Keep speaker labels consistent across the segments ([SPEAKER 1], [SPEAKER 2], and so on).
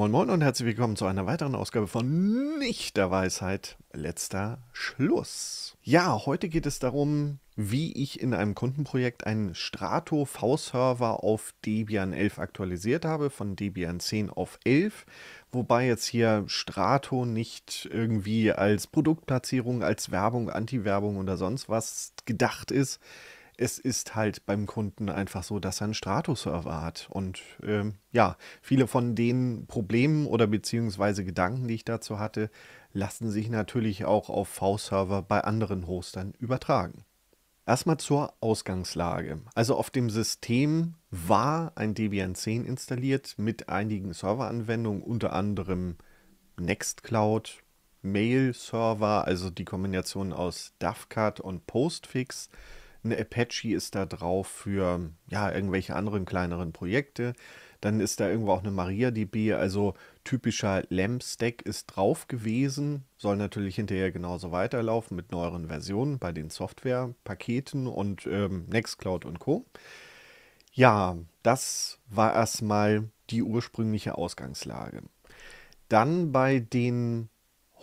[SPEAKER 1] Moin Moin und herzlich willkommen zu einer weiteren Ausgabe von Nicht der Weisheit, letzter Schluss. Ja, heute geht es darum, wie ich in einem Kundenprojekt einen Strato V-Server auf Debian 11 aktualisiert habe, von Debian 10 auf 11, wobei jetzt hier Strato nicht irgendwie als Produktplatzierung, als Werbung, Anti-Werbung oder sonst was gedacht ist, es ist halt beim Kunden einfach so, dass er einen Stratoserver hat. Und ähm, ja, viele von den Problemen oder beziehungsweise Gedanken, die ich dazu hatte, lassen sich natürlich auch auf V-Server bei anderen Hostern übertragen. Erstmal zur Ausgangslage. Also auf dem System war ein Debian 10 installiert mit einigen Serveranwendungen, unter anderem Nextcloud, Mail-Server, also die Kombination aus Dovecot und Postfix, ein Apache ist da drauf für ja, irgendwelche anderen kleineren Projekte. Dann ist da irgendwo auch eine MariaDB, also typischer LAMP-Stack ist drauf gewesen. Soll natürlich hinterher genauso weiterlaufen mit neueren Versionen bei den Softwarepaketen und ähm, Nextcloud und Co. Ja, das war erstmal die ursprüngliche Ausgangslage. Dann bei den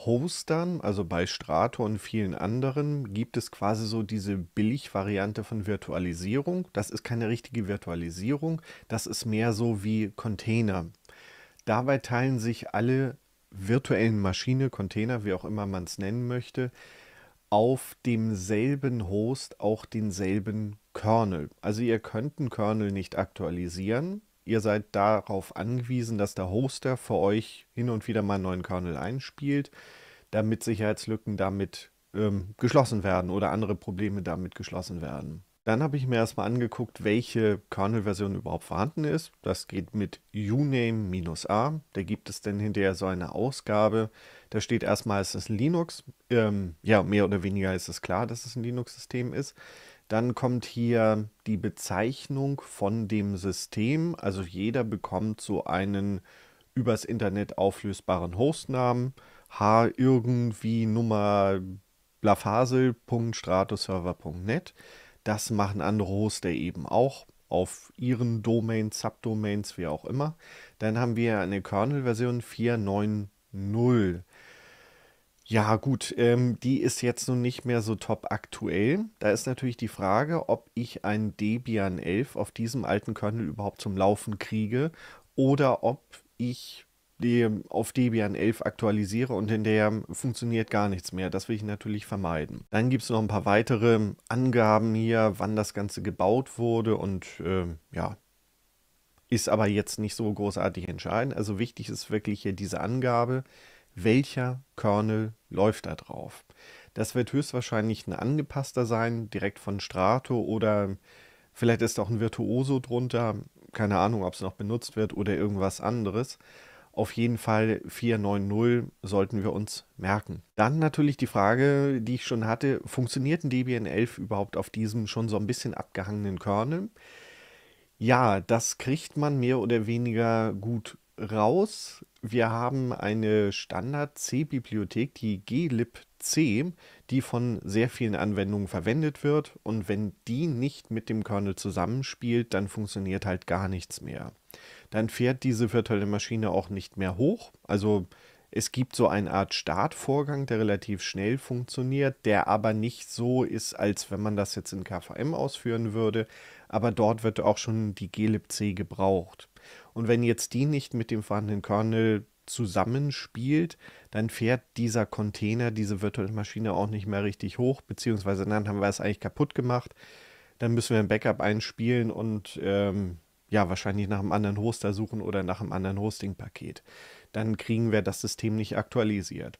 [SPEAKER 1] Hostern, also bei Strato und vielen anderen, gibt es quasi so diese Billig-Variante von Virtualisierung. Das ist keine richtige Virtualisierung, das ist mehr so wie Container. Dabei teilen sich alle virtuellen Maschine, Container, wie auch immer man es nennen möchte, auf demselben Host auch denselben Kernel. Also ihr könnt einen Kernel nicht aktualisieren, ihr seid darauf angewiesen, dass der Hoster für euch hin und wieder mal einen neuen Kernel einspielt, damit Sicherheitslücken damit ähm, geschlossen werden oder andere Probleme damit geschlossen werden. Dann habe ich mir erstmal angeguckt, welche Kernel-Version überhaupt vorhanden ist. Das geht mit uname-a. Da gibt es dann hinterher so eine Ausgabe. Da steht erstmal, es ist Linux. Ähm, ja, mehr oder weniger ist es klar, dass es ein Linux-System ist. Dann kommt hier die Bezeichnung von dem System. Also jeder bekommt so einen übers Internet auflösbaren Hostnamen. H irgendwie Nummer blafasel.stratoserver.net. Das machen andere Hoster eben auch auf ihren Domains, Subdomains, wie auch immer. Dann haben wir eine Kernel-Version 4.9.0. Ja, gut, ähm, die ist jetzt nun nicht mehr so top aktuell. Da ist natürlich die Frage, ob ich ein Debian 11 auf diesem alten Kernel überhaupt zum Laufen kriege oder ob ich auf Debian 11 aktualisiere und in der funktioniert gar nichts mehr. Das will ich natürlich vermeiden. Dann gibt es noch ein paar weitere Angaben hier, wann das Ganze gebaut wurde und äh, ja, ist aber jetzt nicht so großartig entscheidend. Also wichtig ist wirklich hier diese Angabe welcher Kernel läuft da drauf. Das wird höchstwahrscheinlich ein angepasster sein, direkt von Strato oder vielleicht ist auch ein Virtuoso drunter. Keine Ahnung, ob es noch benutzt wird oder irgendwas anderes. Auf jeden Fall 490 sollten wir uns merken. Dann natürlich die Frage, die ich schon hatte, funktioniert ein Debian 11 überhaupt auf diesem schon so ein bisschen abgehangenen Kernel? Ja, das kriegt man mehr oder weniger gut raus. Wir haben eine Standard-C-Bibliothek, die glibc, die von sehr vielen Anwendungen verwendet wird. Und wenn die nicht mit dem Kernel zusammenspielt, dann funktioniert halt gar nichts mehr. Dann fährt diese virtuelle Maschine auch nicht mehr hoch. Also es gibt so eine Art Startvorgang, der relativ schnell funktioniert, der aber nicht so ist, als wenn man das jetzt in KVM ausführen würde, aber dort wird auch schon die glibc gebraucht. Und wenn jetzt die nicht mit dem vorhandenen Kernel zusammenspielt, dann fährt dieser Container, diese virtuelle Maschine auch nicht mehr richtig hoch, beziehungsweise dann haben wir es eigentlich kaputt gemacht. Dann müssen wir ein Backup einspielen und ähm, ja, wahrscheinlich nach einem anderen Hoster suchen oder nach einem anderen Hosting-Paket. Dann kriegen wir das System nicht aktualisiert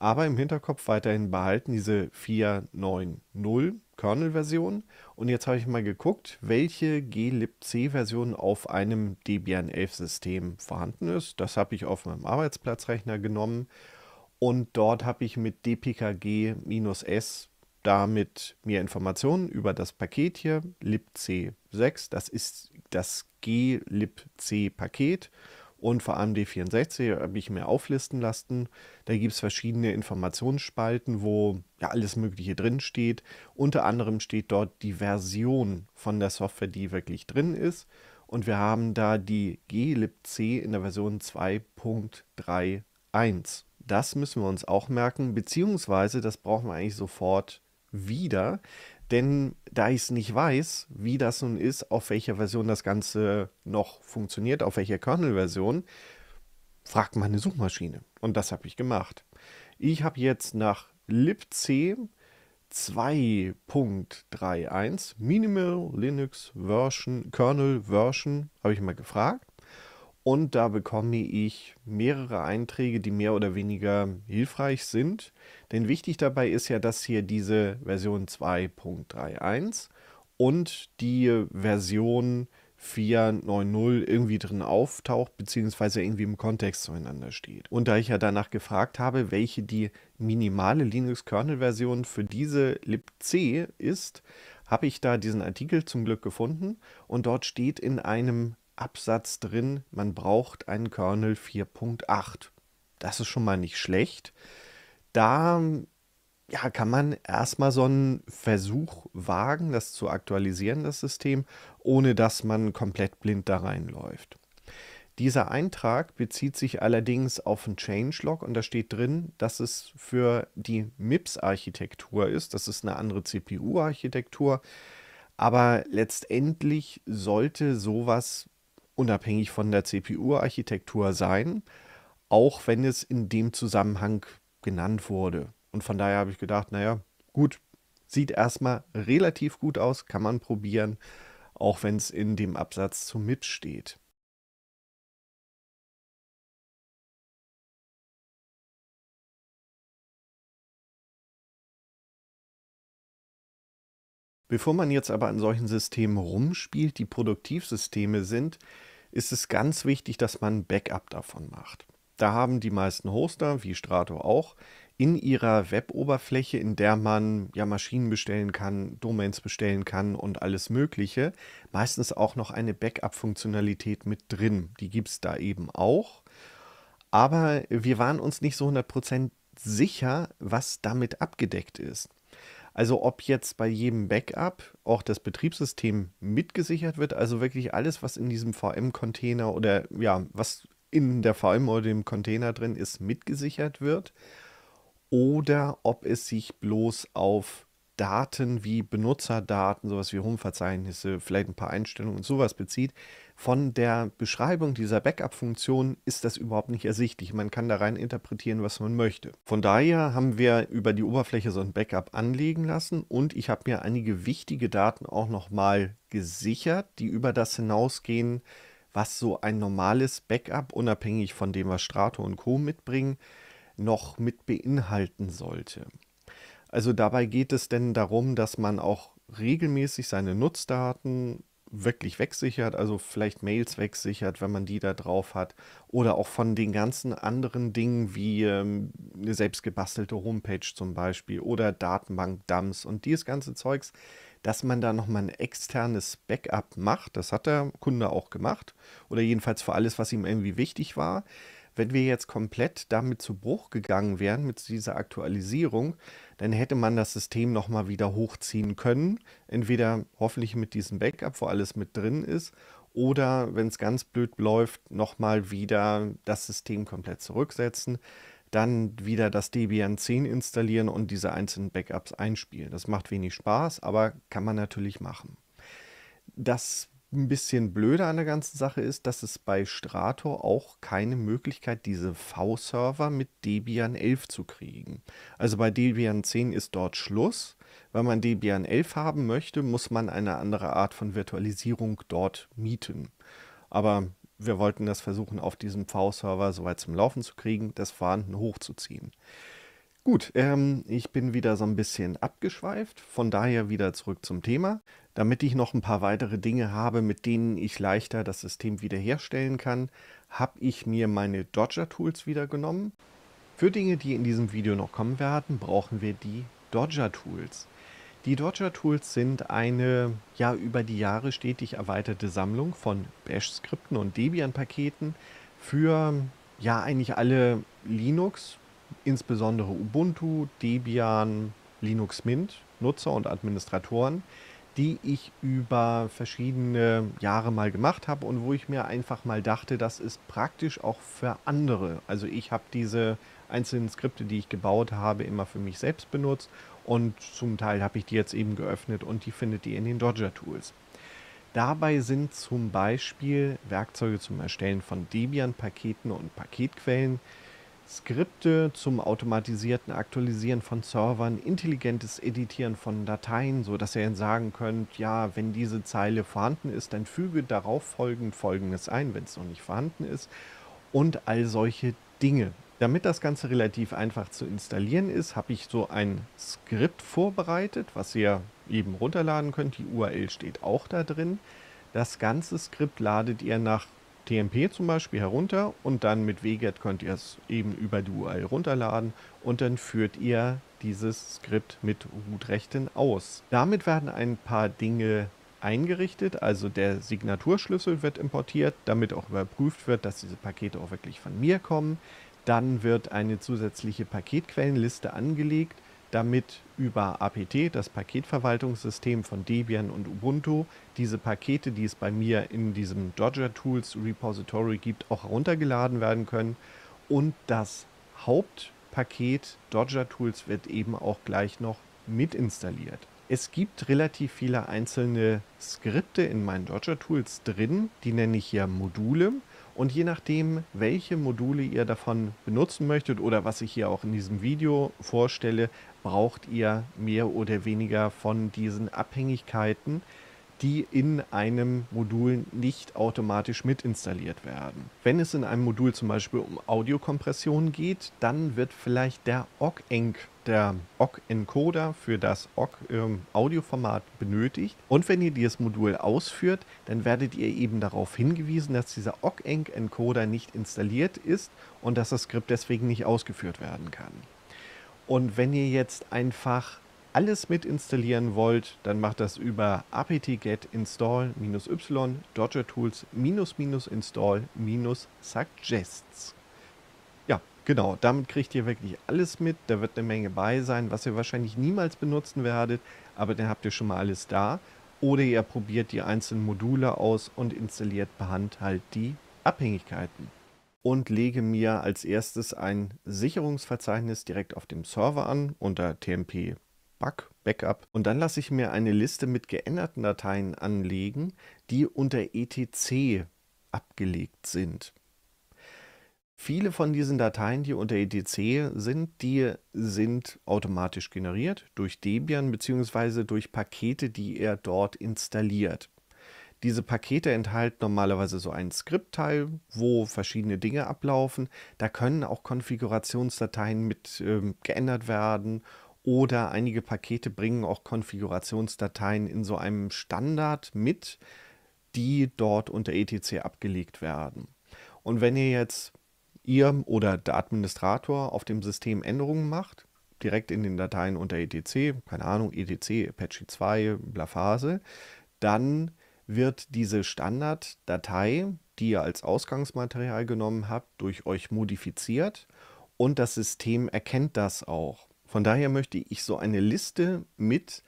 [SPEAKER 1] aber im Hinterkopf weiterhin behalten, diese 490 Kernel-Version. Und jetzt habe ich mal geguckt, welche glibc-Version auf einem Debian 11-System vorhanden ist. Das habe ich auf meinem Arbeitsplatzrechner genommen und dort habe ich mit dpkg-s damit mir Informationen über das Paket hier, libc6, das ist das glibc-Paket und vor allem D64 äh, habe ich mir auflisten lassen. Da gibt es verschiedene Informationsspalten, wo ja alles Mögliche drin steht. Unter anderem steht dort die Version von der Software, die wirklich drin ist. Und wir haben da die glibc in der Version 2.31. Das müssen wir uns auch merken, beziehungsweise das brauchen wir eigentlich sofort wieder, denn da ich es nicht weiß, wie das nun ist, auf welcher Version das Ganze noch funktioniert, auf welcher Kernel-Version, fragt meine Suchmaschine. Und das habe ich gemacht. Ich habe jetzt nach libc 2.31 Minimal Linux Version, Kernel Version, habe ich mal gefragt. Und da bekomme ich mehrere Einträge, die mehr oder weniger hilfreich sind. Denn wichtig dabei ist ja, dass hier diese Version 2.31 und die Version 490 irgendwie drin auftaucht, beziehungsweise irgendwie im Kontext zueinander steht. Und da ich ja danach gefragt habe, welche die minimale Linux-Kernel-Version für diese libc ist, habe ich da diesen Artikel zum Glück gefunden und dort steht in einem Absatz drin, man braucht einen Kernel 4.8. Das ist schon mal nicht schlecht. Da ja, kann man erstmal so einen Versuch wagen, das zu aktualisieren, das System, ohne dass man komplett blind da reinläuft. Dieser Eintrag bezieht sich allerdings auf einen Changelog und da steht drin, dass es für die MIPS-Architektur ist. Das ist eine andere CPU-Architektur. Aber letztendlich sollte sowas unabhängig von der CPU-Architektur sein, auch wenn es in dem Zusammenhang genannt wurde. Und von daher habe ich gedacht, naja, gut, sieht erstmal relativ gut aus, kann man probieren, auch wenn es in dem Absatz zu mit steht. Bevor man jetzt aber an solchen Systemen rumspielt, die Produktivsysteme sind, ist es ganz wichtig, dass man ein Backup davon macht. Da haben die meisten Hoster, wie Strato auch, in ihrer Web-Oberfläche, in der man ja Maschinen bestellen kann, Domains bestellen kann und alles Mögliche, meistens auch noch eine Backup-Funktionalität mit drin. Die gibt es da eben auch. Aber wir waren uns nicht so 100% sicher, was damit abgedeckt ist. Also ob jetzt bei jedem Backup auch das Betriebssystem mitgesichert wird, also wirklich alles, was in diesem VM-Container oder ja, was in der VM oder dem Container drin ist, mitgesichert wird. Oder ob es sich bloß auf Daten wie Benutzerdaten, sowas wie Home-Verzeichnisse, vielleicht ein paar Einstellungen und sowas bezieht, von der Beschreibung dieser Backup-Funktion ist das überhaupt nicht ersichtlich. Man kann da rein interpretieren, was man möchte. Von daher haben wir über die Oberfläche so ein Backup anlegen lassen und ich habe mir einige wichtige Daten auch nochmal gesichert, die über das hinausgehen, was so ein normales Backup, unabhängig von dem, was Strato und Co. mitbringen, noch mit beinhalten sollte. Also dabei geht es denn darum, dass man auch regelmäßig seine Nutzdaten wirklich wegsichert, also vielleicht Mails wegsichert, wenn man die da drauf hat. Oder auch von den ganzen anderen Dingen wie ähm, eine selbstgebastelte Homepage zum Beispiel oder Datenbank-Dumps und dieses ganze Zeugs, dass man da nochmal ein externes Backup macht. Das hat der Kunde auch gemacht. Oder jedenfalls für alles, was ihm irgendwie wichtig war. Wenn wir jetzt komplett damit zu Bruch gegangen wären, mit dieser Aktualisierung, dann hätte man das System nochmal wieder hochziehen können. Entweder hoffentlich mit diesem Backup, wo alles mit drin ist, oder wenn es ganz blöd läuft, nochmal wieder das System komplett zurücksetzen, dann wieder das Debian 10 installieren und diese einzelnen Backups einspielen. Das macht wenig Spaß, aber kann man natürlich machen. Das ein bisschen blöde an der ganzen Sache ist, dass es bei Strato auch keine Möglichkeit, diese V-Server mit Debian 11 zu kriegen. Also bei Debian 10 ist dort Schluss. Wenn man Debian 11 haben möchte, muss man eine andere Art von Virtualisierung dort mieten. Aber wir wollten das versuchen, auf diesem V-Server soweit zum Laufen zu kriegen, das vorhanden hochzuziehen. Gut, ähm, ich bin wieder so ein bisschen abgeschweift, von daher wieder zurück zum Thema, damit ich noch ein paar weitere Dinge habe, mit denen ich leichter das System wiederherstellen kann, habe ich mir meine Dodger Tools wieder genommen. Für Dinge, die in diesem Video noch kommen werden, brauchen wir die Dodger Tools. Die Dodger Tools sind eine ja über die Jahre stetig erweiterte Sammlung von Bash-Skripten und Debian-Paketen für ja eigentlich alle Linux insbesondere Ubuntu, Debian, Linux Mint Nutzer und Administratoren, die ich über verschiedene Jahre mal gemacht habe und wo ich mir einfach mal dachte, das ist praktisch auch für andere. Also ich habe diese einzelnen Skripte, die ich gebaut habe, immer für mich selbst benutzt und zum Teil habe ich die jetzt eben geöffnet und die findet ihr in den Dodger Tools. Dabei sind zum Beispiel Werkzeuge zum Erstellen von Debian-Paketen und Paketquellen Skripte zum automatisierten Aktualisieren von Servern, intelligentes Editieren von Dateien, sodass ihr dann sagen könnt, ja, wenn diese Zeile vorhanden ist, dann füge darauf folgend folgendes ein, wenn es noch nicht vorhanden ist und all solche Dinge. Damit das Ganze relativ einfach zu installieren ist, habe ich so ein Skript vorbereitet, was ihr eben runterladen könnt. Die URL steht auch da drin. Das ganze Skript ladet ihr nach TMP zum Beispiel herunter und dann mit WGET könnt ihr es eben über die URL runterladen und dann führt ihr dieses Skript mit root aus. Damit werden ein paar Dinge eingerichtet, also der Signaturschlüssel wird importiert, damit auch überprüft wird, dass diese Pakete auch wirklich von mir kommen. Dann wird eine zusätzliche Paketquellenliste angelegt damit über apt, das Paketverwaltungssystem von Debian und Ubuntu, diese Pakete, die es bei mir in diesem Dodger Tools Repository gibt, auch heruntergeladen werden können. Und das Hauptpaket Dodger Tools wird eben auch gleich noch mit installiert. Es gibt relativ viele einzelne Skripte in meinen Dodger Tools drin, die nenne ich hier Module. Und je nachdem, welche Module ihr davon benutzen möchtet oder was ich hier auch in diesem Video vorstelle, braucht ihr mehr oder weniger von diesen Abhängigkeiten, die in einem Modul nicht automatisch mit installiert werden. Wenn es in einem Modul zum Beispiel um Audiokompression geht, dann wird vielleicht der OGENC, der OGG-Encoder für das OGG-Audioformat ähm, benötigt. Und wenn ihr dieses Modul ausführt, dann werdet ihr eben darauf hingewiesen, dass dieser OGENC-Encoder nicht installiert ist und dass das Skript deswegen nicht ausgeführt werden kann. Und wenn ihr jetzt einfach alles mit installieren wollt, dann macht das über apt-get install-y dodger tools install-suggests. Ja, genau, damit kriegt ihr wirklich alles mit. Da wird eine Menge bei sein, was ihr wahrscheinlich niemals benutzen werdet, aber dann habt ihr schon mal alles da. Oder ihr probiert die einzelnen Module aus und installiert per Hand halt die Abhängigkeiten und lege mir als erstes ein Sicherungsverzeichnis direkt auf dem Server an unter tmp bug backup und dann lasse ich mir eine Liste mit geänderten Dateien anlegen, die unter etc abgelegt sind. Viele von diesen Dateien, die unter etc sind, die sind automatisch generiert durch Debian bzw. durch Pakete, die er dort installiert. Diese Pakete enthalten normalerweise so einen Skriptteil, wo verschiedene Dinge ablaufen. Da können auch Konfigurationsdateien mit ähm, geändert werden oder einige Pakete bringen auch Konfigurationsdateien in so einem Standard mit, die dort unter etc abgelegt werden. Und wenn ihr jetzt ihr oder der Administrator auf dem System Änderungen macht, direkt in den Dateien unter etc, keine Ahnung, etc, Apache 2, Blafase, dann wird diese Standarddatei, die ihr als Ausgangsmaterial genommen habt, durch euch modifiziert und das System erkennt das auch. Von daher möchte ich so eine Liste mit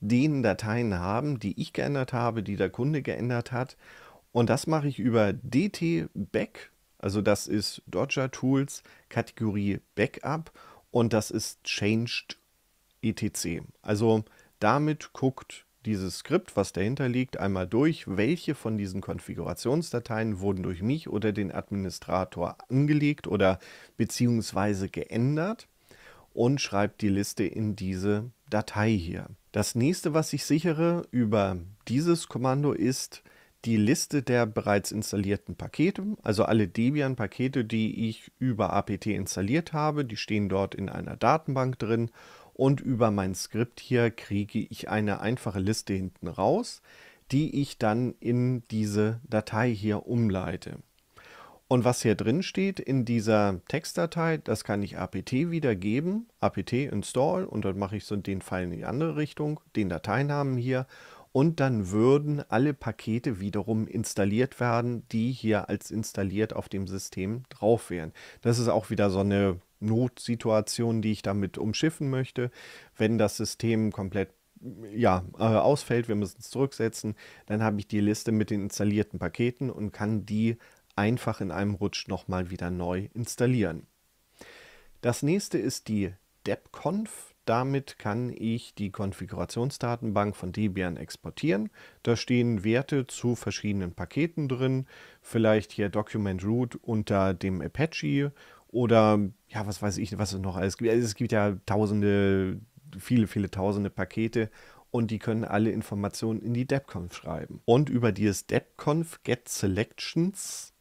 [SPEAKER 1] den Dateien haben, die ich geändert habe, die der Kunde geändert hat. Und das mache ich über DT-Back, also das ist Dodger Tools, Kategorie Backup und das ist Changed ETC. Also damit guckt dieses Skript, was dahinter liegt, einmal durch, welche von diesen Konfigurationsdateien wurden durch mich oder den Administrator angelegt oder beziehungsweise geändert und schreibt die Liste in diese Datei hier. Das nächste, was ich sichere über dieses Kommando ist die Liste der bereits installierten Pakete, also alle Debian-Pakete, die ich über apt installiert habe, die stehen dort in einer Datenbank drin und über mein Skript hier kriege ich eine einfache Liste hinten raus, die ich dann in diese Datei hier umleite. Und was hier drin steht in dieser Textdatei, das kann ich apt wiedergeben, apt install und dann mache ich so den Pfeil in die andere Richtung, den Dateinamen hier und dann würden alle Pakete wiederum installiert werden, die hier als installiert auf dem System drauf wären. Das ist auch wieder so eine Notsituationen, die ich damit umschiffen möchte. Wenn das System komplett ja, äh, ausfällt, wir müssen es zurücksetzen, dann habe ich die Liste mit den installierten Paketen und kann die einfach in einem Rutsch nochmal wieder neu installieren. Das nächste ist die DebConf. Damit kann ich die Konfigurationsdatenbank von Debian exportieren. Da stehen Werte zu verschiedenen Paketen drin, vielleicht hier Document Root unter dem Apache oder ja, was weiß ich, was es noch alles gibt. Also es gibt ja tausende, viele, viele tausende Pakete und die können alle Informationen in die DebConf schreiben. Und über dieses DebConf Get Selections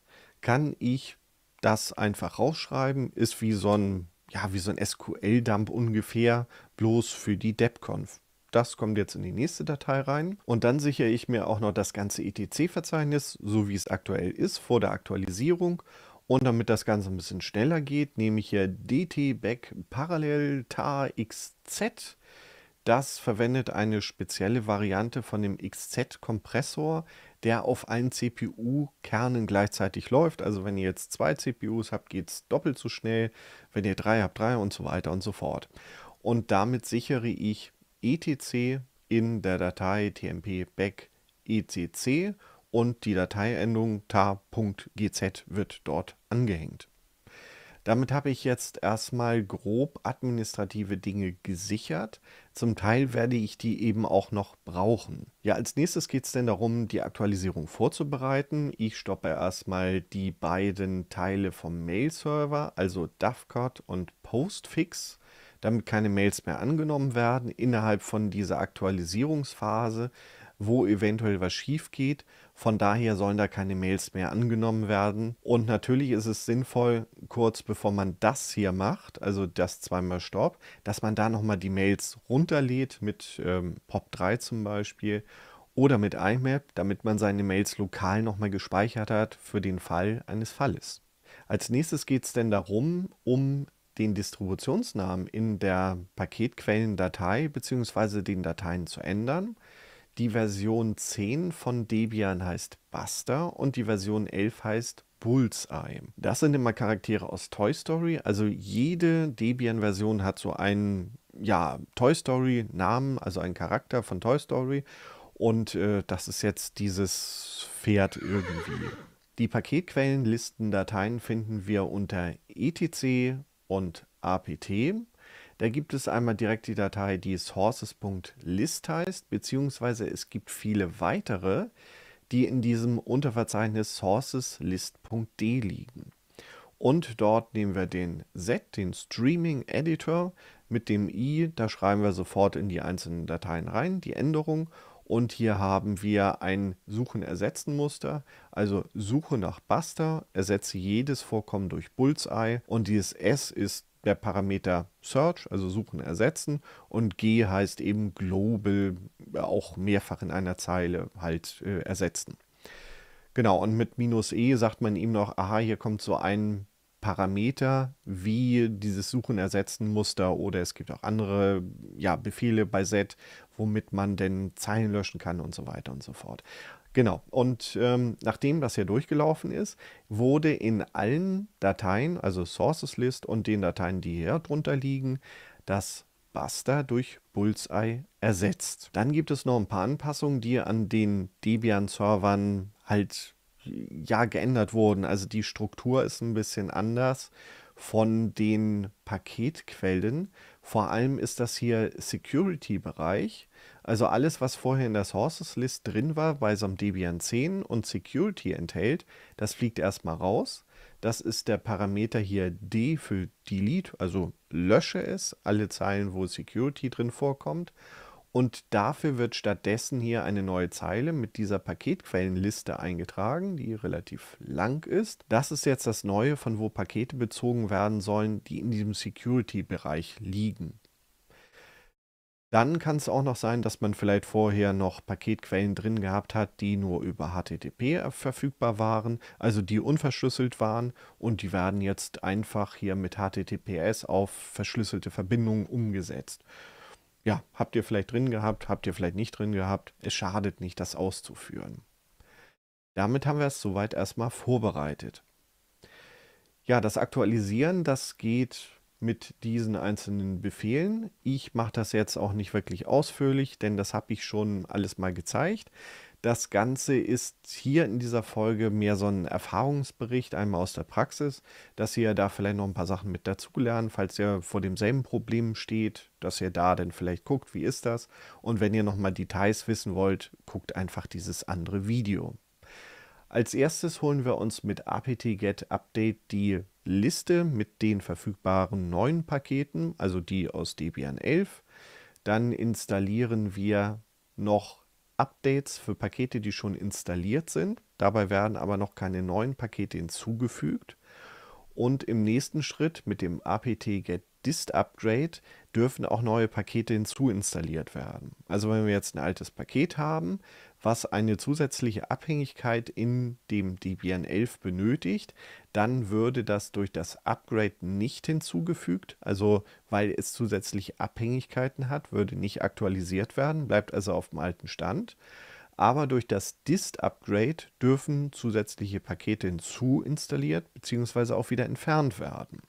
[SPEAKER 1] kann ich das einfach rausschreiben. Ist wie so ein, ja, wie so ein SQL-Dump ungefähr, bloß für die DebConf. Das kommt jetzt in die nächste Datei rein. Und dann sichere ich mir auch noch das ganze ETC-Verzeichnis, so wie es aktuell ist, vor der Aktualisierung und damit das Ganze ein bisschen schneller geht, nehme ich hier DT Back Parallel TAR XZ. Das verwendet eine spezielle Variante von dem XZ-Kompressor, der auf allen CPU-Kernen gleichzeitig läuft. Also wenn ihr jetzt zwei CPUs habt, geht es doppelt so schnell. Wenn ihr drei habt, drei und so weiter und so fort. Und damit sichere ich ETC in der Datei tmp back ECC und die Dateiendung tar.gz wird dort angehängt. Damit habe ich jetzt erstmal grob administrative Dinge gesichert. Zum Teil werde ich die eben auch noch brauchen. Ja, als nächstes geht es denn darum, die Aktualisierung vorzubereiten. Ich stoppe erstmal die beiden Teile vom Mail-Server, also Dovecot und Postfix, damit keine Mails mehr angenommen werden innerhalb von dieser Aktualisierungsphase wo eventuell was schief geht. Von daher sollen da keine Mails mehr angenommen werden. Und natürlich ist es sinnvoll, kurz bevor man das hier macht, also das zweimal Stopp, dass man da nochmal die Mails runterlädt mit ähm, POP3 zum Beispiel oder mit IMAP, damit man seine Mails lokal nochmal gespeichert hat für den Fall eines Falles. Als nächstes geht es denn darum, um den Distributionsnamen in der Paketquellendatei bzw. den Dateien zu ändern die Version 10 von Debian heißt Buster und die Version 11 heißt Bullseye. Das sind immer Charaktere aus Toy Story. Also jede Debian-Version hat so einen ja, Toy Story-Namen, also einen Charakter von Toy Story. Und äh, das ist jetzt dieses Pferd irgendwie. Die Paketquellenlisten-Dateien finden wir unter etc und apt. Da gibt es einmal direkt die Datei, die sources.list heißt, beziehungsweise es gibt viele weitere, die in diesem Unterverzeichnis sourceslist.d liegen. Und dort nehmen wir den Set, den Streaming Editor, mit dem i, da schreiben wir sofort in die einzelnen Dateien rein, die Änderung. Und hier haben wir ein Suchen-Ersetzen-Muster, also Suche nach Buster, ersetze jedes Vorkommen durch Bullseye und dieses S ist der Parameter Search, also Suchen ersetzen. Und G heißt eben global, auch mehrfach in einer Zeile halt äh, ersetzen. Genau, und mit minus E sagt man ihm noch, aha, hier kommt so ein Parameter, wie dieses Suchen ersetzen Muster oder es gibt auch andere ja, Befehle bei Set, womit man denn Zeilen löschen kann und so weiter und so fort. Genau. Und ähm, nachdem das hier durchgelaufen ist, wurde in allen Dateien, also Sources List und den Dateien, die hier drunter liegen, das Buster durch Bullseye ersetzt. Dann gibt es noch ein paar Anpassungen, die an den Debian-Servern halt ja geändert wurden. Also die Struktur ist ein bisschen anders von den Paketquellen. Vor allem ist das hier Security-Bereich also alles, was vorher in der Sources List drin war bei so einem Debian 10 und Security enthält, das fliegt erstmal raus. Das ist der Parameter hier D für Delete, also lösche es, alle Zeilen, wo Security drin vorkommt. Und dafür wird stattdessen hier eine neue Zeile mit dieser Paketquellenliste eingetragen, die relativ lang ist. Das ist jetzt das Neue, von wo Pakete bezogen werden sollen, die in diesem Security-Bereich liegen. Dann kann es auch noch sein, dass man vielleicht vorher noch Paketquellen drin gehabt hat, die nur über HTTP äh, verfügbar waren, also die unverschlüsselt waren und die werden jetzt einfach hier mit HTTPS auf verschlüsselte Verbindungen umgesetzt. Ja, habt ihr vielleicht drin gehabt, habt ihr vielleicht nicht drin gehabt, es schadet nicht, das auszuführen. Damit haben wir es soweit erstmal vorbereitet. Ja, das Aktualisieren, das geht mit diesen einzelnen Befehlen. Ich mache das jetzt auch nicht wirklich ausführlich, denn das habe ich schon alles mal gezeigt. Das Ganze ist hier in dieser Folge mehr so ein Erfahrungsbericht, einmal aus der Praxis, dass ihr da vielleicht noch ein paar Sachen mit dazulernen, falls ihr vor demselben Problem steht, dass ihr da dann vielleicht guckt, wie ist das. Und wenn ihr nochmal Details wissen wollt, guckt einfach dieses andere Video. Als erstes holen wir uns mit apt-get-update die Liste mit den verfügbaren neuen Paketen, also die aus Debian 11. Dann installieren wir noch Updates für Pakete, die schon installiert sind. Dabei werden aber noch keine neuen Pakete hinzugefügt. Und im nächsten Schritt mit dem apt-get-dist-upgrade dürfen auch neue Pakete hinzuinstalliert werden. Also wenn wir jetzt ein altes Paket haben, was eine zusätzliche Abhängigkeit in dem Debian 11 benötigt, dann würde das durch das Upgrade nicht hinzugefügt. Also weil es zusätzliche Abhängigkeiten hat, würde nicht aktualisiert werden, bleibt also auf dem alten Stand. Aber durch das Dist-Upgrade dürfen zusätzliche Pakete hinzu installiert bzw. auch wieder entfernt werden.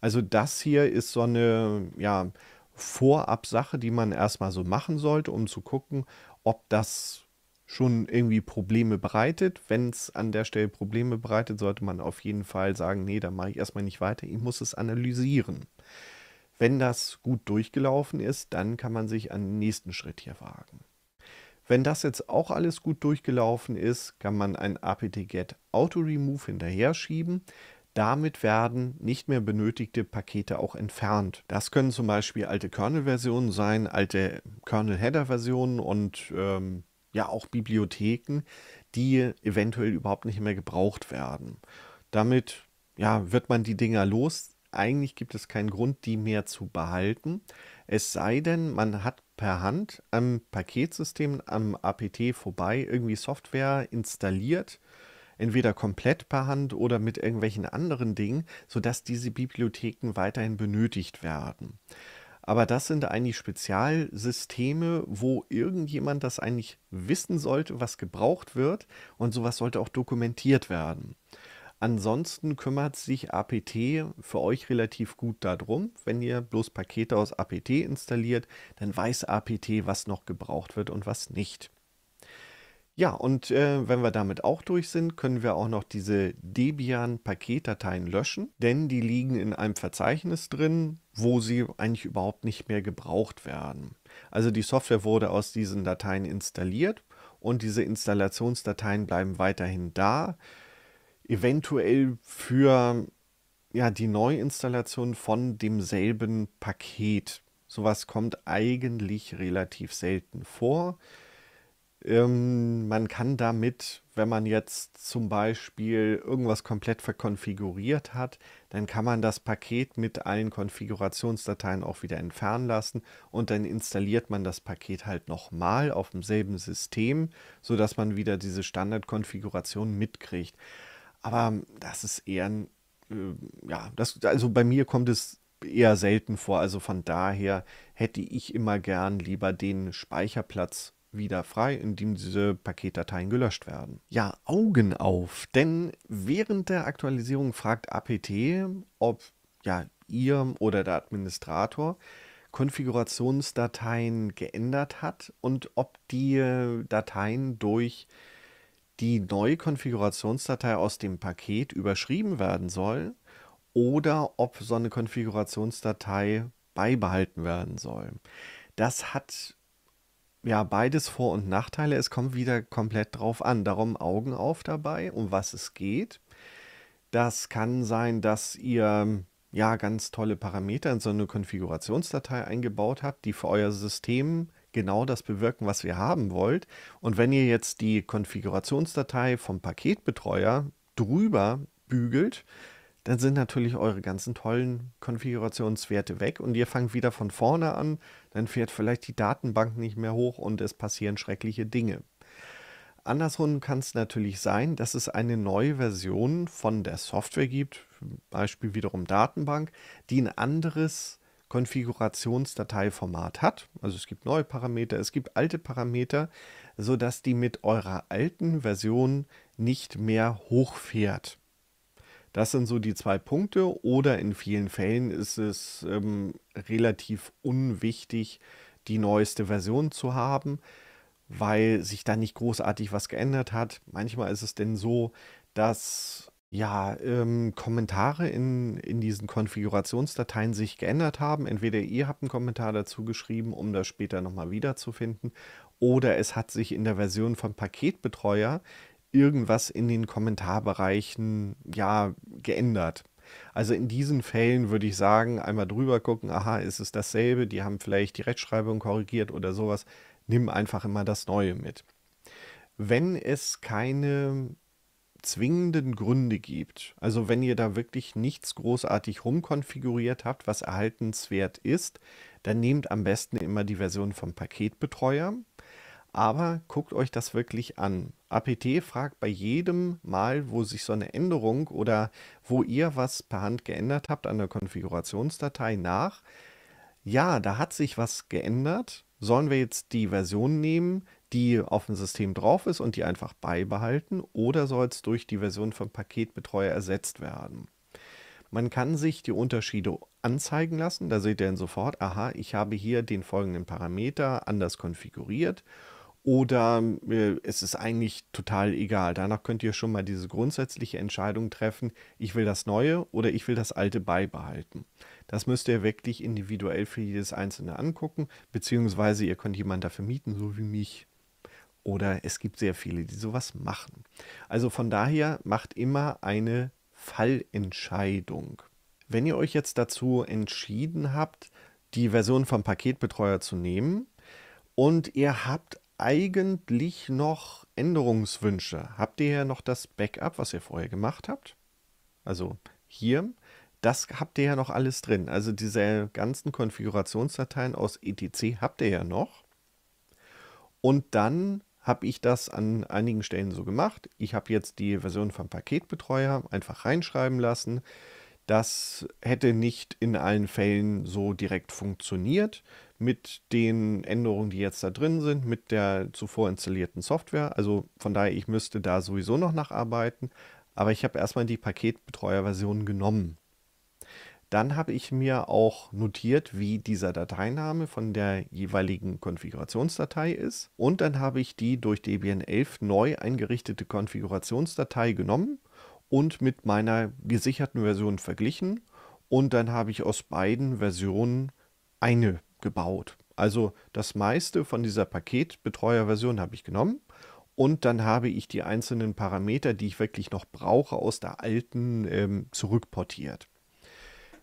[SPEAKER 1] Also das hier ist so eine ja, Vorab-Sache, die man erstmal so machen sollte, um zu gucken, ob das schon irgendwie Probleme bereitet. Wenn es an der Stelle Probleme bereitet, sollte man auf jeden Fall sagen, nee, da mache ich erstmal nicht weiter, ich muss es analysieren. Wenn das gut durchgelaufen ist, dann kann man sich an den nächsten Schritt hier wagen. Wenn das jetzt auch alles gut durchgelaufen ist, kann man ein apt-get auto-remove hinterher schieben. Damit werden nicht mehr benötigte Pakete auch entfernt. Das können zum Beispiel alte Kernel-Versionen sein, alte Kernel-Header-Versionen und ähm, ja auch Bibliotheken, die eventuell überhaupt nicht mehr gebraucht werden. Damit ja, wird man die Dinger los. Eigentlich gibt es keinen Grund, die mehr zu behalten. Es sei denn, man hat per Hand am Paketsystem, am APT vorbei irgendwie Software installiert, entweder komplett per Hand oder mit irgendwelchen anderen Dingen, sodass diese Bibliotheken weiterhin benötigt werden. Aber das sind eigentlich Spezialsysteme, wo irgendjemand das eigentlich wissen sollte, was gebraucht wird und sowas sollte auch dokumentiert werden. Ansonsten kümmert sich APT für euch relativ gut darum. Wenn ihr bloß Pakete aus APT installiert, dann weiß APT, was noch gebraucht wird und was nicht. Ja, und äh, wenn wir damit auch durch sind, können wir auch noch diese Debian-Paketdateien löschen, denn die liegen in einem Verzeichnis drin, wo sie eigentlich überhaupt nicht mehr gebraucht werden. Also die Software wurde aus diesen Dateien installiert und diese Installationsdateien bleiben weiterhin da eventuell für ja, die Neuinstallation von demselben Paket. Sowas kommt eigentlich relativ selten vor. Ähm, man kann damit, wenn man jetzt zum Beispiel irgendwas komplett verkonfiguriert hat, dann kann man das Paket mit allen Konfigurationsdateien auch wieder entfernen lassen und dann installiert man das Paket halt nochmal auf demselben System, sodass man wieder diese Standardkonfiguration mitkriegt. Aber das ist eher ein, äh, ja, das, also bei mir kommt es eher selten vor. Also von daher hätte ich immer gern lieber den Speicherplatz wieder frei, indem diese Paketdateien gelöscht werden. Ja, Augen auf, denn während der Aktualisierung fragt APT, ob ja, ihr oder der Administrator Konfigurationsdateien geändert hat und ob die Dateien durch äh, die neue Konfigurationsdatei aus dem Paket überschrieben werden soll oder ob so eine Konfigurationsdatei beibehalten werden soll. Das hat ja beides Vor- und Nachteile. Es kommt wieder komplett drauf an. Darum Augen auf dabei, um was es geht. Das kann sein, dass ihr ja ganz tolle Parameter in so eine Konfigurationsdatei eingebaut habt, die für euer System genau das bewirken, was ihr haben wollt. Und wenn ihr jetzt die Konfigurationsdatei vom Paketbetreuer drüber bügelt, dann sind natürlich eure ganzen tollen Konfigurationswerte weg und ihr fangt wieder von vorne an, dann fährt vielleicht die Datenbank nicht mehr hoch und es passieren schreckliche Dinge. Andersrum kann es natürlich sein, dass es eine neue Version von der Software gibt, zum Beispiel wiederum Datenbank, die ein anderes Konfigurationsdateiformat hat. Also es gibt neue Parameter, es gibt alte Parameter, sodass die mit eurer alten Version nicht mehr hochfährt. Das sind so die zwei Punkte oder in vielen Fällen ist es ähm, relativ unwichtig, die neueste Version zu haben, weil sich da nicht großartig was geändert hat. Manchmal ist es denn so, dass ja, ähm, Kommentare in, in diesen Konfigurationsdateien sich geändert haben. Entweder ihr habt einen Kommentar dazu geschrieben, um das später nochmal wiederzufinden, oder es hat sich in der Version von Paketbetreuer irgendwas in den Kommentarbereichen ja geändert. Also in diesen Fällen würde ich sagen, einmal drüber gucken, aha, ist es dasselbe, die haben vielleicht die Rechtschreibung korrigiert oder sowas. Nimm einfach immer das Neue mit. Wenn es keine zwingenden Gründe gibt, also wenn ihr da wirklich nichts großartig rumkonfiguriert habt, was erhaltenswert ist, dann nehmt am besten immer die Version vom Paketbetreuer. Aber guckt euch das wirklich an. APT fragt bei jedem Mal, wo sich so eine Änderung oder wo ihr was per Hand geändert habt an der Konfigurationsdatei nach. Ja, da hat sich was geändert. Sollen wir jetzt die Version nehmen? die auf dem System drauf ist und die einfach beibehalten oder soll es durch die Version vom Paketbetreuer ersetzt werden. Man kann sich die Unterschiede anzeigen lassen. Da seht ihr dann sofort, aha, ich habe hier den folgenden Parameter anders konfiguriert oder äh, es ist eigentlich total egal. Danach könnt ihr schon mal diese grundsätzliche Entscheidung treffen, ich will das Neue oder ich will das Alte beibehalten. Das müsst ihr wirklich individuell für jedes Einzelne angucken, beziehungsweise ihr könnt jemanden dafür mieten, so wie mich. Oder es gibt sehr viele, die sowas machen. Also von daher macht immer eine Fallentscheidung. Wenn ihr euch jetzt dazu entschieden habt, die Version vom Paketbetreuer zu nehmen und ihr habt eigentlich noch Änderungswünsche, habt ihr ja noch das Backup, was ihr vorher gemacht habt? Also hier, das habt ihr ja noch alles drin. Also diese ganzen Konfigurationsdateien aus ETC habt ihr ja noch. Und dann habe ich das an einigen Stellen so gemacht. Ich habe jetzt die Version vom Paketbetreuer einfach reinschreiben lassen. Das hätte nicht in allen Fällen so direkt funktioniert mit den Änderungen, die jetzt da drin sind, mit der zuvor installierten Software. Also von daher, ich müsste da sowieso noch nacharbeiten. Aber ich habe erstmal die Paketbetreuer-Version genommen. Dann habe ich mir auch notiert, wie dieser Dateiname von der jeweiligen Konfigurationsdatei ist. Und dann habe ich die durch Debian 11 neu eingerichtete Konfigurationsdatei genommen und mit meiner gesicherten Version verglichen. Und dann habe ich aus beiden Versionen eine gebaut. Also das meiste von dieser Paketbetreuerversion habe ich genommen und dann habe ich die einzelnen Parameter, die ich wirklich noch brauche, aus der alten ähm, zurückportiert.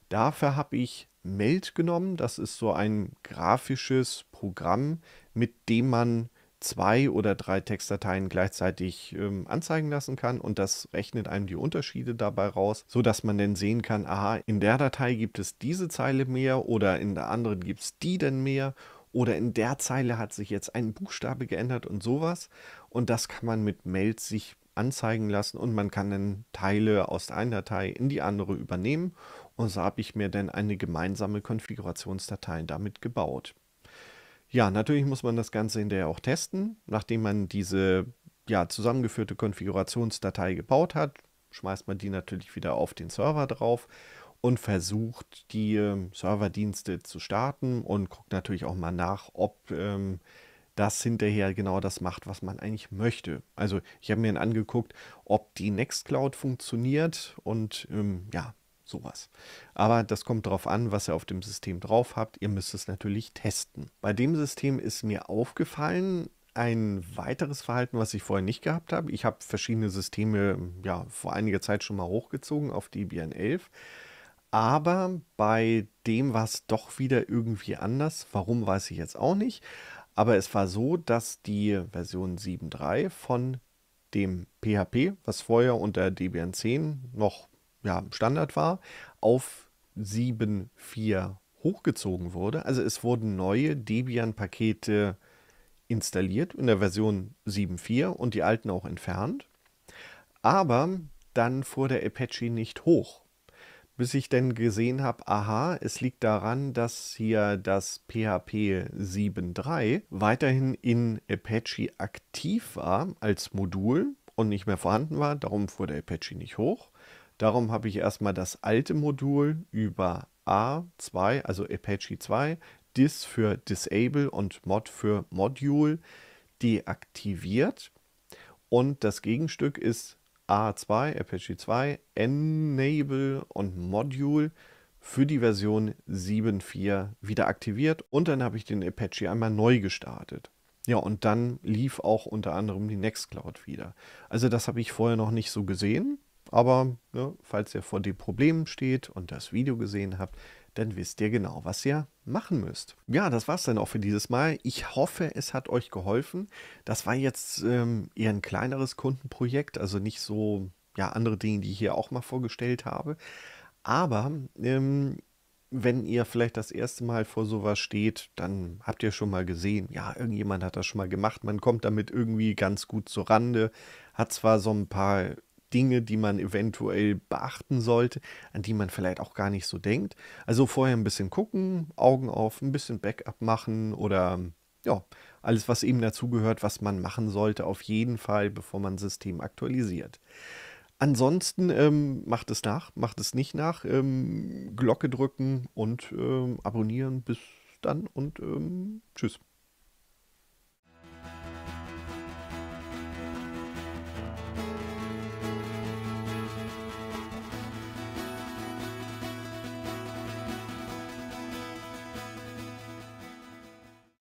[SPEAKER 1] Dafür habe ich Meld genommen. Das ist so ein grafisches Programm, mit dem man zwei oder drei Textdateien gleichzeitig ähm, anzeigen lassen kann und das rechnet einem die Unterschiede dabei raus, sodass man dann sehen kann, aha, in der Datei gibt es diese Zeile mehr oder in der anderen gibt es die denn mehr oder in der Zeile hat sich jetzt ein Buchstabe geändert und sowas und das kann man mit Meld sich anzeigen lassen und man kann dann Teile aus der einen Datei in die andere übernehmen und so habe ich mir dann eine gemeinsame Konfigurationsdatei damit gebaut. Ja, natürlich muss man das Ganze hinterher auch testen. Nachdem man diese ja, zusammengeführte Konfigurationsdatei gebaut hat, schmeißt man die natürlich wieder auf den Server drauf und versucht, die ähm, Serverdienste zu starten und guckt natürlich auch mal nach, ob ähm, das hinterher genau das macht, was man eigentlich möchte. Also ich habe mir dann angeguckt, ob die Nextcloud funktioniert und ähm, ja, sowas. Aber das kommt darauf an, was ihr auf dem System drauf habt. Ihr müsst es natürlich testen. Bei dem System ist mir aufgefallen, ein weiteres Verhalten, was ich vorher nicht gehabt habe. Ich habe verschiedene Systeme ja vor einiger Zeit schon mal hochgezogen auf Debian 11. Aber bei dem war es doch wieder irgendwie anders. Warum weiß ich jetzt auch nicht. Aber es war so, dass die Version 7.3 von dem PHP, was vorher unter Debian 10 noch ja, Standard war, auf 7.4 hochgezogen wurde. Also es wurden neue Debian-Pakete installiert in der Version 7.4 und die alten auch entfernt. Aber dann fuhr der Apache nicht hoch. Bis ich dann gesehen habe, aha, es liegt daran, dass hier das PHP 7.3 weiterhin in Apache aktiv war als Modul und nicht mehr vorhanden war. Darum fuhr der Apache nicht hoch. Darum habe ich erstmal das alte Modul über A2, also Apache 2, Dis für Disable und Mod für Module deaktiviert. Und das Gegenstück ist A2, Apache 2, Enable und Module für die Version 7.4 wieder aktiviert. Und dann habe ich den Apache einmal neu gestartet. Ja, und dann lief auch unter anderem die Nextcloud wieder. Also das habe ich vorher noch nicht so gesehen. Aber ne, falls ihr vor dem Problem steht und das Video gesehen habt, dann wisst ihr genau, was ihr machen müsst. Ja, das war's dann auch für dieses Mal. Ich hoffe, es hat euch geholfen. Das war jetzt ähm, eher ein kleineres Kundenprojekt, also nicht so ja, andere Dinge, die ich hier auch mal vorgestellt habe. Aber ähm, wenn ihr vielleicht das erste Mal vor sowas steht, dann habt ihr schon mal gesehen, ja, irgendjemand hat das schon mal gemacht. Man kommt damit irgendwie ganz gut zur Rande, hat zwar so ein paar Dinge, die man eventuell beachten sollte, an die man vielleicht auch gar nicht so denkt. Also vorher ein bisschen gucken, Augen auf, ein bisschen Backup machen oder ja, alles, was eben dazugehört, was man machen sollte, auf jeden Fall, bevor man System aktualisiert. Ansonsten ähm, macht es nach, macht es nicht nach. Ähm, Glocke drücken und ähm, abonnieren. Bis dann und ähm, tschüss.